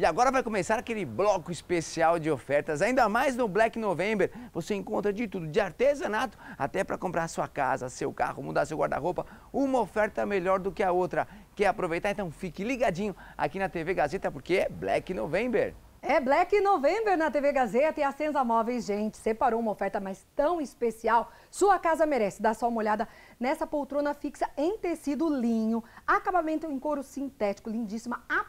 E agora vai começar aquele bloco especial de ofertas, ainda mais no Black November. Você encontra de tudo, de artesanato até para comprar sua casa, seu carro, mudar seu guarda-roupa. Uma oferta melhor do que a outra. Quer aproveitar? Então fique ligadinho aqui na TV Gazeta porque é Black November. É Black November na TV Gazeta e a Senza Móveis, gente, separou uma oferta mas tão especial. Sua casa merece. Dá só uma olhada nessa poltrona fixa em tecido linho, acabamento em couro sintético, lindíssima, a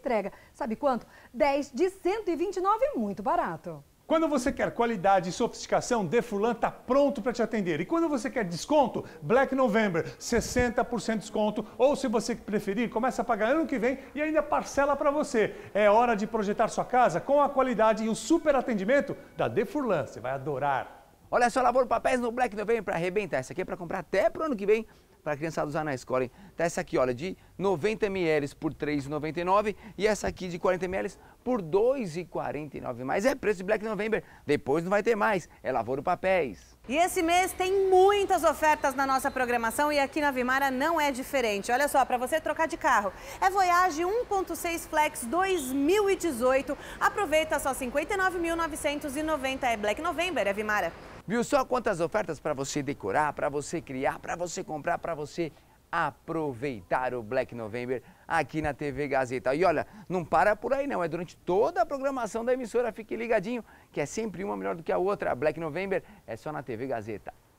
entrega. Sabe quanto? 10 de 129 é muito barato. Quando você quer qualidade e sofisticação, Furlan está pronto para te atender. E quando você quer desconto, Black November, 60% de desconto. Ou se você preferir, começa a pagar ano que vem e ainda parcela para você. É hora de projetar sua casa com a qualidade e o super atendimento da Defurlan. Você vai adorar. Olha só, lavou papéis no Black November para arrebentar. Essa aqui é para comprar até para o ano que vem para a criançada usar na escola, hein? Tá essa aqui, olha, de 90 ml por R$ 3,99 e essa aqui de 40 ml por R$ 2,49. Mas é preço de Black November, depois não vai ter mais, é lavoura papéis. E esse mês tem muitas ofertas na nossa programação e aqui na Vimara não é diferente. Olha só, para você trocar de carro, é Voyage 1.6 Flex 2018. Aproveita só 59.990 é Black November, é Vimara. Viu só quantas ofertas para você decorar, para você criar, para você comprar, para para você aproveitar o Black November aqui na TV Gazeta. E olha, não para por aí não, é durante toda a programação da emissora, fique ligadinho, que é sempre uma melhor do que a outra. Black November é só na TV Gazeta.